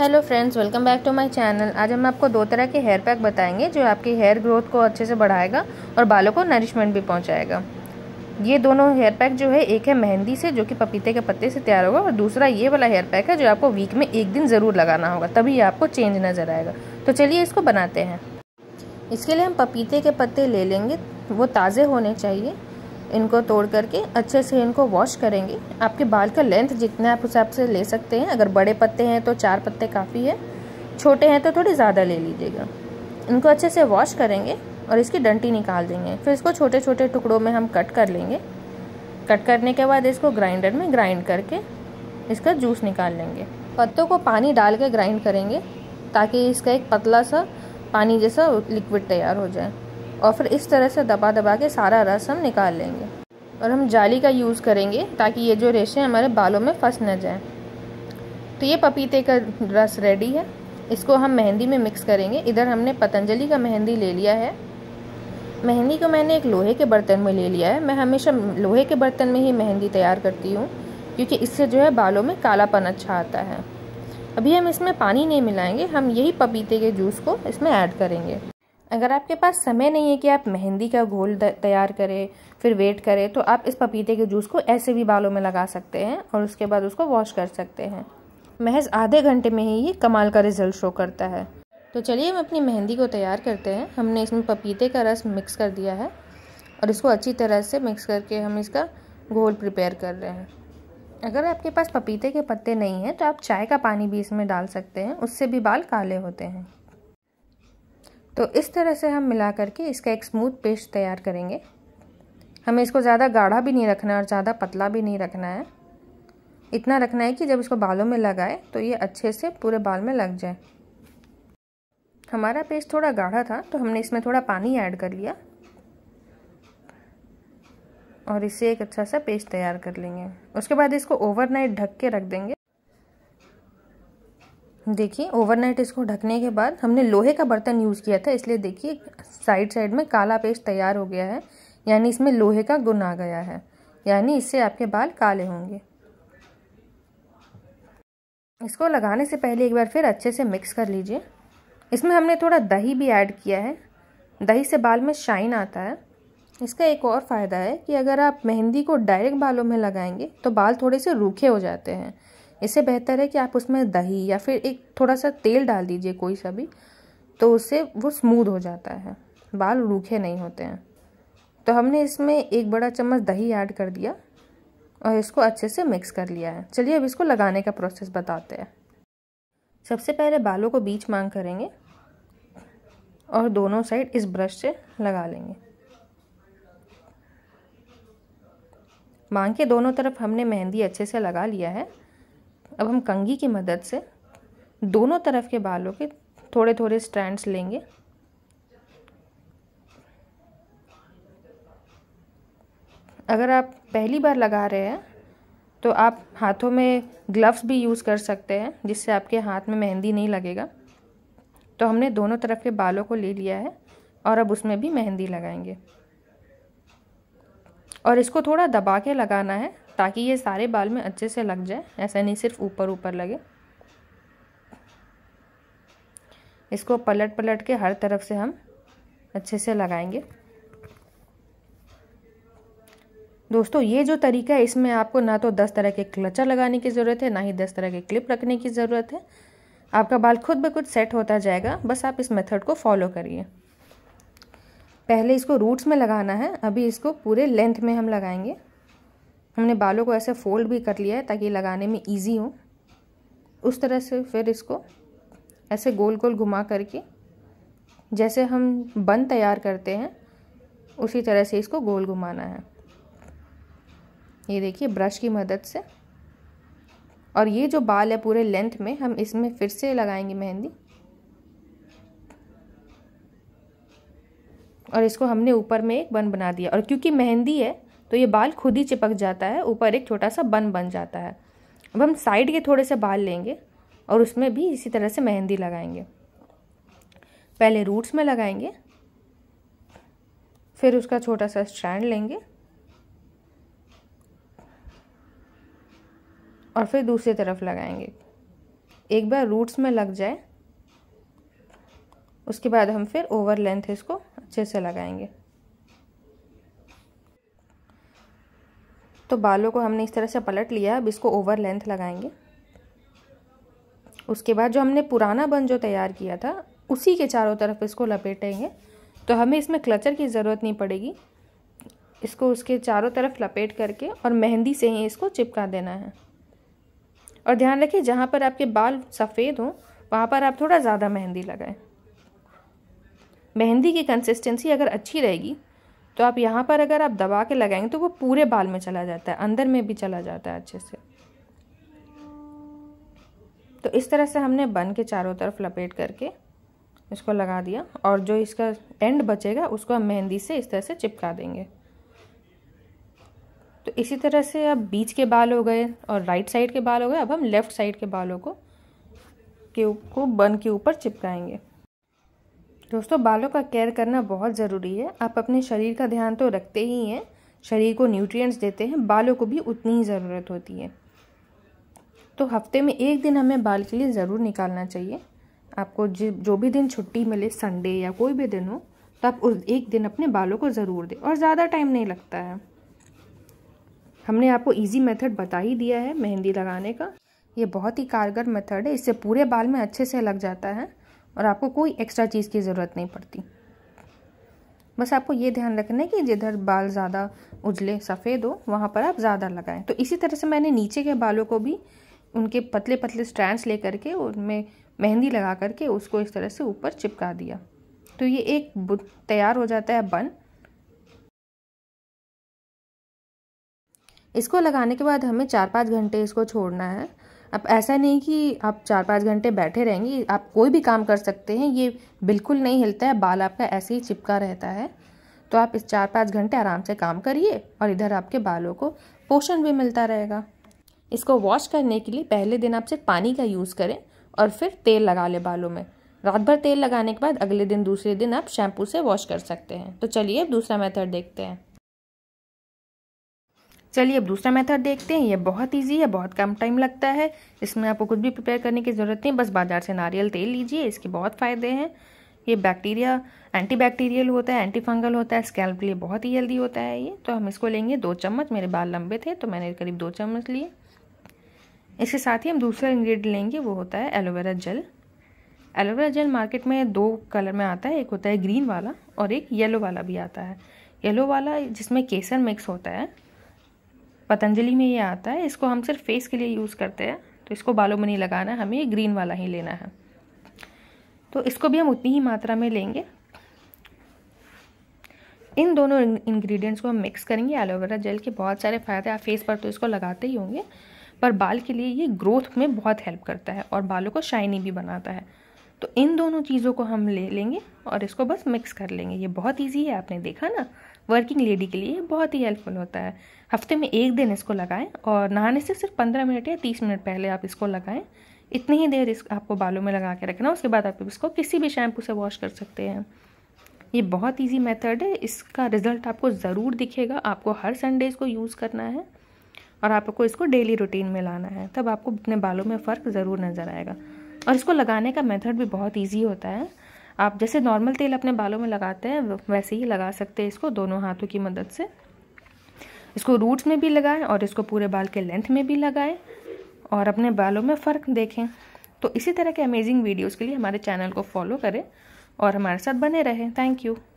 hello friends welcome back to my channel आज हम आपको दो तरह के हेयर पैक बताएंगे जो आपके हेयर ग्रोथ को अच्छे से बढ़ाएगा और बालों को नरिशमेंट भी पहुंचाएगा ये दोनों हेयर पैक जो है एक है मेहंदी से जो कि पपीते के पत्ते से तैयार होगा और दूसरा ये वाला हेयर पैक है जो आपको वीक में एक दिन ज़रूर लगाना होगा तभी आपको चेंज नज़र आएगा तो चलिए इसको बनाते हैं इसके लिए हम पपीते के पत्ते ले लेंगे वो ताज़े होने चाहिए इनको तोड़ करके अच्छे से इनको वॉश करेंगे आपके बाल का लेंथ जितना आप उस हिसाब से ले सकते हैं अगर बड़े पत्ते हैं तो चार पत्ते काफ़ी है छोटे हैं तो थोड़े ज़्यादा ले लीजिएगा इनको अच्छे से वॉश करेंगे और इसकी डंटी निकाल देंगे फिर इसको छोटे छोटे टुकड़ों में हम कट कर लेंगे कट करने के बाद इसको ग्राइंडर में ग्राइंड करके इसका जूस निकाल लेंगे पत्तों को पानी डाल के ग्राइंड करेंगे ताकि इसका एक पतला सा पानी जैसा लिक्विड तैयार हो जाए और फिर इस तरह से दबा दबा के सारा रस हम निकाल लेंगे और हम जाली का यूज़ करेंगे ताकि ये जो रेशे हमारे बालों में फंस ना जाए तो ये पपीते का रस रेडी है इसको हम मेहंदी में मिक्स करेंगे इधर हमने पतंजलि का मेहंदी ले लिया है मेहंदी को मैंने एक लोहे के बर्तन में ले लिया है मैं हमेशा लोहे के बर्तन में ही मेहंदी तैयार करती हूँ क्योंकि इससे जो है बालों में कालापन अच्छा आता है अभी हम इसमें पानी नहीं मिलाएंगे हम यही पपीते के जूस को इसमें ऐड करेंगे अगर आपके पास समय नहीं है कि आप मेहंदी का घोल तैयार करें फिर वेट करें तो आप इस पपीते के जूस को ऐसे भी बालों में लगा सकते हैं और उसके बाद उसको वॉश कर सकते हैं महज आधे घंटे में ही ये कमाल का रिजल्ट शो करता है तो चलिए हम अपनी मेहंदी को तैयार करते हैं हमने इसमें पपीते का रस मिक्स कर दिया है और इसको अच्छी तरह से मिक्स करके हम इसका घोल प्रिपेयर कर रहे हैं अगर आपके पास पपीते के पत्ते नहीं हैं तो आप चाय का पानी भी इसमें डाल सकते हैं उससे भी बाल काले होते हैं तो इस तरह से हम मिला करके इसका एक स्मूथ पेस्ट तैयार करेंगे हमें इसको ज़्यादा गाढ़ा भी नहीं रखना और ज़्यादा पतला भी नहीं रखना है इतना रखना है कि जब इसको बालों में लगाए तो ये अच्छे से पूरे बाल में लग जाए हमारा पेस्ट थोड़ा गाढ़ा था तो हमने इसमें थोड़ा पानी ऐड कर लिया और इसे एक अच्छा सा पेस्ट तैयार कर लेंगे उसके बाद इसको ओवरनाइट ढक के रख देंगे देखिए ओवरनाइट इसको ढकने के बाद हमने लोहे का बर्तन यूज़ किया था इसलिए देखिए साइड साइड में काला पेस्ट तैयार हो गया है यानी इसमें लोहे का गुण आ गया है यानी इससे आपके बाल काले होंगे इसको लगाने से पहले एक बार फिर अच्छे से मिक्स कर लीजिए इसमें हमने थोड़ा दही भी ऐड किया है दही से बाल में शाइन आता है इसका एक और फ़ायदा है कि अगर आप मेहंदी को डायरेक्ट बालों में लगाएंगे तो बाल थोड़े से रूखे हो जाते हैं इससे बेहतर है कि आप उसमें दही या फिर एक थोड़ा सा तेल डाल दीजिए कोई सा भी तो उससे वो स्मूद हो जाता है बाल रूखे नहीं होते हैं तो हमने इसमें एक बड़ा चम्मच दही ऐड कर दिया और इसको अच्छे से मिक्स कर लिया है चलिए अब इसको लगाने का प्रोसेस बताते हैं सबसे पहले बालों को बीच मांग करेंगे और दोनों साइड इस ब्रश से लगा लेंगे मांग के दोनों तरफ हमने मेहंदी अच्छे से लगा लिया है अब हम कंघी की मदद से दोनों तरफ के बालों के थोड़े थोड़े स्ट्रैंड्स लेंगे अगर आप पहली बार लगा रहे हैं तो आप हाथों में ग्लव्स भी यूज़ कर सकते हैं जिससे आपके हाथ में मेहंदी नहीं लगेगा तो हमने दोनों तरफ के बालों को ले लिया है और अब उसमें भी मेहंदी लगाएंगे और इसको थोड़ा दबा के लगाना है ताकि ये सारे बाल में अच्छे से लग जाए ऐसा नहीं सिर्फ ऊपर ऊपर लगे इसको पलट पलट के हर तरफ से हम अच्छे से लगाएंगे दोस्तों ये जो तरीका है इसमें आपको ना तो दस तरह के क्लचर लगाने की ज़रूरत है ना ही दस तरह के क्लिप रखने की ज़रूरत है आपका बाल खुद ब खुद सेट होता जाएगा बस आप इस मेथड को फॉलो करिए पहले इसको रूट्स में लगाना है अभी इसको पूरे लेंथ में हम लगाएंगे हमने बालों को ऐसे फोल्ड भी कर लिया है ताकि लगाने में ईजी हो उस तरह से फिर इसको ऐसे गोल गोल घुमा करके जैसे हम बन तैयार करते हैं उसी तरह से इसको गोल घुमाना है ये देखिए ब्रश की मदद से और ये जो बाल है पूरे लेंथ में हम इसमें फिर से लगाएंगे मेहंदी और इसको हमने ऊपर में एक बन बना दिया और क्योंकि मेहंदी है तो ये बाल खुद ही चिपक जाता है ऊपर एक छोटा सा बन बन जाता है अब हम साइड के थोड़े से बाल लेंगे और उसमें भी इसी तरह से मेहंदी लगाएंगे पहले रूट्स में लगाएंगे फिर उसका छोटा सा स्ट्रैंड लेंगे और फिर दूसरी तरफ लगाएंगे एक बार रूट्स में लग जाए उसके बाद हम फिर ओवर लेंथ इसको अच्छे से लगाएंगे तो बालों को हमने इस तरह से पलट लिया अब इसको ओवर लेंथ लगाएंगे उसके बाद जो हमने पुराना बन जो तैयार किया था उसी के चारों तरफ इसको लपेटेंगे तो हमें इसमें क्लचर की ज़रूरत नहीं पड़ेगी इसको उसके चारों तरफ लपेट करके और मेहंदी से ही इसको चिपका देना है और ध्यान रखिए जहाँ पर आपके बाल सफ़ेद हों वहाँ पर आप थोड़ा ज़्यादा मेहंदी लगाएं मेहंदी की कंसिस्टेंसी अगर अच्छी रहेगी तो आप यहाँ पर अगर आप दबा के लगाएंगे तो वो पूरे बाल में चला जाता है अंदर में भी चला जाता है अच्छे से तो इस तरह से हमने बन के चारों तरफ लपेट करके इसको लगा दिया और जो इसका एंड बचेगा उसको हम मेहंदी से इस तरह से चिपका देंगे तो इसी तरह से अब बीच के बाल हो गए और राइट साइड के बाल हो गए अब हम लेफ़्ट साइड के बालों को के को बन के ऊपर चिपकाएंगे दोस्तों बालों का केयर करना बहुत ज़रूरी है आप अपने शरीर का ध्यान तो रखते ही हैं शरीर को न्यूट्रिएंट्स देते हैं बालों को भी उतनी ही ज़रूरत होती है तो हफ्ते में एक दिन हमें बाल के लिए ज़रूर निकालना चाहिए आपको जो भी दिन छुट्टी मिले संडे या कोई भी दिन हो तो आप उस एक दिन अपने बालों को ज़रूर दें और ज़्यादा टाइम नहीं लगता है हमने आपको इजी मेथड बता ही दिया है मेहंदी लगाने का ये बहुत ही कारगर मेथड है इससे पूरे बाल में अच्छे से लग जाता है और आपको कोई एक्स्ट्रा चीज़ की ज़रूरत नहीं पड़ती बस आपको ये ध्यान रखना है कि जिधर बाल ज़्यादा उजले सफ़ेद हो वहाँ पर आप ज़्यादा लगाएं तो इसी तरह से मैंने नीचे के बालों को भी उनके पतले पतले स्ट्रैंड्स ले करके उनमें मेहंदी लगा करके उसको इस तरह से ऊपर चिपका दिया तो ये एक तैयार हो जाता है बन इसको लगाने के बाद हमें चार पाँच घंटे इसको छोड़ना है अब ऐसा नहीं कि आप चार पाँच घंटे बैठे रहेंगे आप कोई भी काम कर सकते हैं ये बिल्कुल नहीं हिलता है बाल आपका ऐसे ही चिपका रहता है तो आप इस चार पाँच घंटे आराम से काम करिए और इधर आपके बालों को पोषण भी मिलता रहेगा इसको वॉश करने के लिए पहले दिन आप सिर्फ पानी का यूज़ करें और फिर तेल लगा लें बालों में रात भर तेल लगाने के बाद अगले दिन दूसरे दिन आप शैम्पू से वॉश कर सकते हैं तो चलिए अब दूसरा मेथड देखते हैं चलिए अब दूसरा मेथड देखते हैं ये बहुत इजी है बहुत कम टाइम लगता है इसमें आपको कुछ भी प्रिपेयर करने की ज़रूरत नहीं बस बाजार से नारियल तेल लीजिए इसके बहुत फ़ायदे हैं ये बैक्टीरिया एंटी बैक्टीरियल होता है एंटी फंगल होता है स्कैल्प के लिए बहुत ही हेल्दी होता है ये तो हम इसको लेंगे दो चम्मच मेरे बाल लंबे थे तो मैंने करीब दो चम्मच लिए इसके साथ ही हम दूसरा इंग्रेडिएंट लेंगे वो होता है aloe vera gel aloe vera gel market में दो कलर में आता है एक होता है ग्रीन वाला और एक येलो वाला भी आता है येलो वाला जिसमें केसर मिक्स होता है पतंजलि में ये आता है इसको हम सिर्फ फेस के लिए यूज़ करते हैं तो इसको बालों में नहीं लगाना हमें ये ग्रीन वाला ही लेना है तो इसको भी हम उतनी ही मात्रा में लेंगे इन दोनों इंग्रेडिएंट्स को हम मिक्स करेंगे एलोवेरा जेल के बहुत सारे फ़ायदे आप फेस पर तो इसको लगाते ही होंगे पर बाल के लिए ये ग्रोथ में बहुत हेल्प करता है और बालों को शाइनी भी बनाता है तो इन दोनों चीज़ों को हम ले लेंगे और इसको बस मिक्स कर लेंगे ये बहुत ईजी है आपने देखा ना वर्किंग लेडी के लिए बहुत ही हेल्पफुल होता है हफ्ते में एक दिन इसको लगाएं और नहाने से सिर्फ पंद्रह मिनट या तीस मिनट पहले आप इसको लगाएं इतनी ही देर इस आपको बालों में लगा के रखना उसके बाद आप इसको किसी भी शैम्पू से वॉश कर सकते हैं ये बहुत ईजी मेथड है इसका रिजल्ट आपको ज़रूर दिखेगा आपको हर संडे इसको यूज़ करना है और आपको इसको डेली रूटीन में लाना है तब आपको अपने बालों में फ़र्क ज़रूर नज़र आएगा और इसको लगाने का मेथड भी बहुत ईजी होता है आप जैसे नॉर्मल तेल अपने बालों में लगाते हैं वैसे ही लगा सकते हैं इसको दोनों हाथों की मदद से इसको रूट्स में भी लगाएं और इसको पूरे बाल के लेंथ में भी लगाएं और अपने बालों में फ़र्क देखें तो इसी तरह के अमेजिंग वीडियोज़ के लिए हमारे चैनल को फॉलो करें और हमारे साथ बने रहें थैंक यू